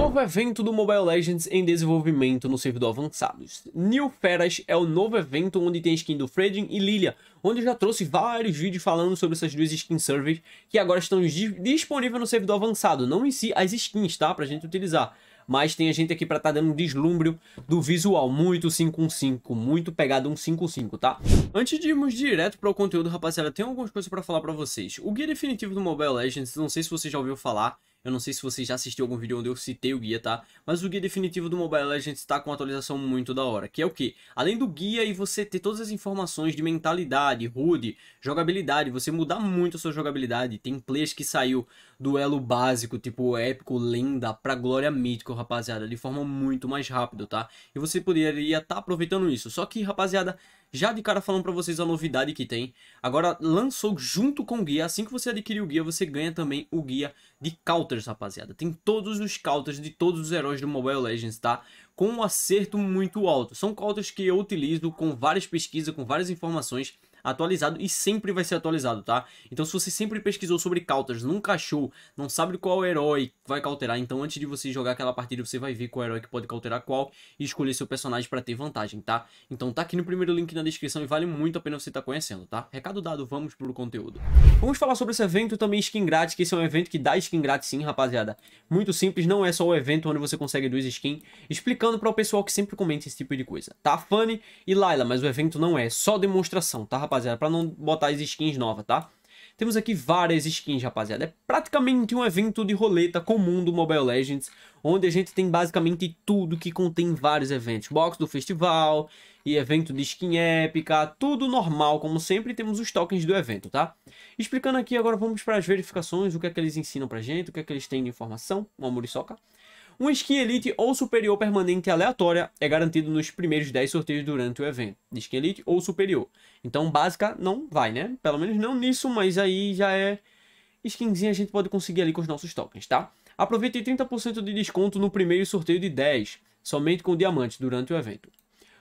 Novo evento do Mobile Legends em desenvolvimento no servidor avançados. New Feras é o novo evento onde tem skin do Fredin e Lilia, onde eu já trouxe vários vídeos falando sobre essas duas skin servers que agora estão disponíveis no servidor avançado, não em si as skins, tá? Pra gente utilizar. Mas tem a gente aqui pra estar tá dando um deslumbre do visual, muito 55, muito pegado 155, tá? Antes de irmos direto para o conteúdo, rapaziada, tem algumas coisas para falar para vocês. O guia definitivo do Mobile Legends, não sei se você já ouviu falar, eu não sei se você já assistiu algum vídeo onde eu citei o guia, tá? Mas o guia definitivo do Mobile Legends tá com uma atualização muito da hora, que é o que? Além do guia e você ter todas as informações de mentalidade, HUD, jogabilidade, você mudar muito a sua jogabilidade. Tem players que saiu do elo básico, tipo épico, lenda, pra glória mítico, rapaziada, de forma muito mais rápida, tá? E você poderia estar tá aproveitando isso. Só que, rapaziada, já de cara falando para vocês a novidade que tem. Agora lançou junto com o guia, assim que você adquirir o guia, você ganha também o guia de counters, rapaziada. Tem todos os counters de todos os heróis do Mobile Legends, tá? Com um acerto muito alto. São counters que eu utilizo com várias pesquisas, com várias informações atualizado e sempre vai ser atualizado, tá? Então se você sempre pesquisou sobre cautas, nunca achou, não sabe qual é herói vai cauterar, então antes de você jogar aquela partida, você vai ver qual é herói que pode cauterar qual e escolher seu personagem para ter vantagem, tá? Então tá aqui no primeiro link na descrição e vale muito a pena você estar tá conhecendo, tá? Recado dado, vamos pro conteúdo. Vamos falar sobre esse evento também skin grátis, que esse é um evento que dá skin grátis sim, rapaziada. Muito simples, não é só o evento onde você consegue duas skins, explicando para o pessoal que sempre comenta esse tipo de coisa. Tá, Fanny e Laila, mas o evento não é, só demonstração, tá, rapaziada? rapaziada, pra não botar as skins novas, tá? Temos aqui várias skins, rapaziada. É praticamente um evento de roleta comum do Mobile Legends, onde a gente tem basicamente tudo que contém vários eventos. Box do festival, e evento de skin épica, tudo normal, como sempre, temos os tokens do evento, tá? Explicando aqui, agora vamos para as verificações, o que é que eles ensinam pra gente, o que é que eles têm de informação, uma muriçoca. Uma skin Elite ou superior permanente aleatória é garantido nos primeiros 10 sorteios durante o evento. skin Elite ou superior. Então básica não vai, né? Pelo menos não nisso, mas aí já é skinzinha a gente pode conseguir ali com os nossos tokens, tá? Aproveite 30% de desconto no primeiro sorteio de 10, somente com diamantes durante o evento.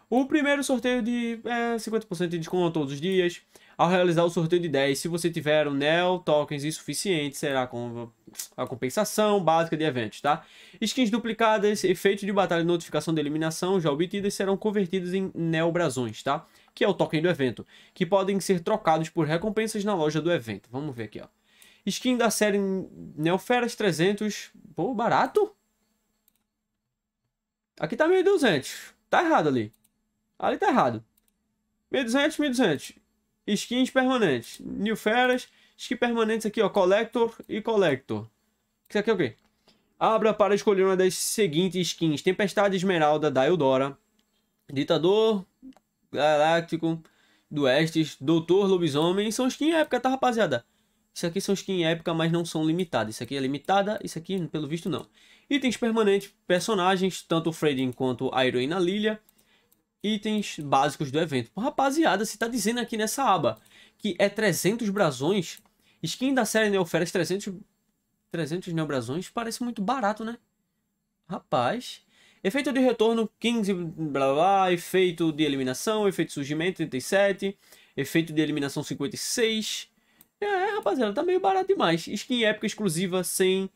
O primeiro sorteio de é, 50% de desconto todos os dias. Ao realizar o sorteio de 10, se você tiver o NEL tokens insuficiente, será com a compensação básica de eventos, tá? Skins duplicadas, efeito de batalha e notificação de eliminação já obtidas serão convertidos em neobrasões, tá? Que é o token do evento, que podem ser trocados por recompensas na loja do evento. Vamos ver aqui, ó. Skin da série Neoferas 300, pô, barato? Aqui tá 1.200, tá errado ali. Ali tá errado. 1.200, 1.200. Skins permanentes, Neoferas Acho que permanentes aqui, ó. Collector e Collector. Isso aqui é o quê? Abra para escolher uma das seguintes skins. Tempestade Esmeralda da Eudora. Ditador Galáctico do Estes. Doutor Lobisomem. São skins épica, tá, rapaziada? Isso aqui são skins épica, mas não são limitadas. Isso aqui é limitada, isso aqui, pelo visto, não. Itens permanentes, personagens, tanto o Freydin quanto a heroína Lilia. Itens básicos do evento. Rapaziada, se tá dizendo aqui nessa aba que é 300 brasões, Skin da série Neoferas 300, 300 neobrasões Parece muito barato, né? Rapaz. Efeito de retorno 15, blá blá. Efeito de eliminação, efeito de surgimento 37. Efeito de eliminação 56. É, rapaziada, tá meio barato demais. Skin épica exclusiva 100.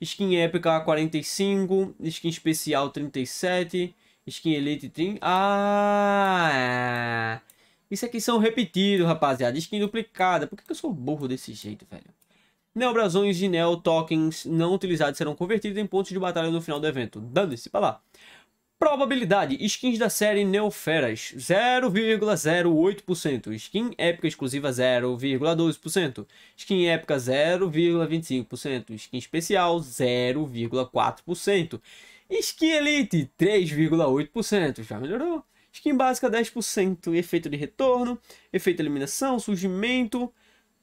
Skin épica 45. Skin especial 37. Skin elite 30. Ah! Isso aqui são repetidos, rapaziada. Skin duplicada. Por que, que eu sou burro desse jeito, velho? Neobrasões de Neo tokens não utilizados serão convertidos em pontos de batalha no final do evento. Dane-se pra lá. Probabilidade: skins da série Neoferas 0,08%, skin épica exclusiva 0,12%, skin épica 0,25%, skin especial 0,4%, skin elite 3,8%. Já melhorou. Skin básica 10%, efeito de retorno, efeito de eliminação, surgimento,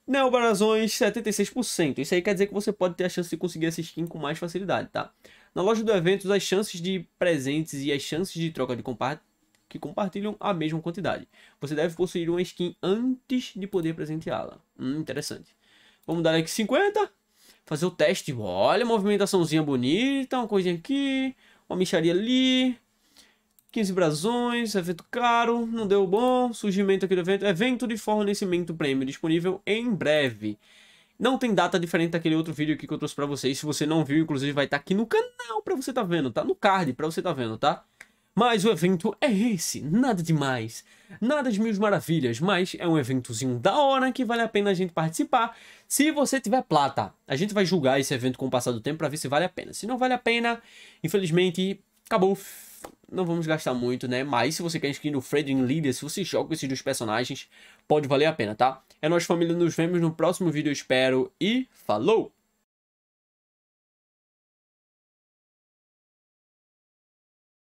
neobarazões 76%. Isso aí quer dizer que você pode ter a chance de conseguir essa skin com mais facilidade, tá? Na loja do evento, as chances de presentes e as chances de troca de compartilhamento que compartilham a mesma quantidade. Você deve possuir uma skin antes de poder presenteá-la. Hum, interessante. Vamos dar aqui 50. Fazer o teste. Olha, movimentaçãozinha bonita, uma coisinha aqui, uma micharia ali. 15 brasões, evento é caro, não deu bom, surgimento aqui do evento, evento é de fornecimento prêmio, disponível em breve. Não tem data diferente daquele outro vídeo aqui que eu trouxe pra vocês, se você não viu, inclusive vai estar tá aqui no canal pra você tá vendo, tá? No card pra você tá vendo, tá? Mas o evento é esse, nada demais, nada de mil maravilhas, mas é um eventozinho da hora que vale a pena a gente participar se você tiver plata. A gente vai julgar esse evento com o passar do tempo para ver se vale a pena. Se não vale a pena, infelizmente, acabou não vamos gastar muito, né? Mas se você quer skin do Fred Leader, se você joga esses dois personagens, pode valer a pena, tá? É nóis, família. Nos vemos no próximo vídeo, espero. E falou!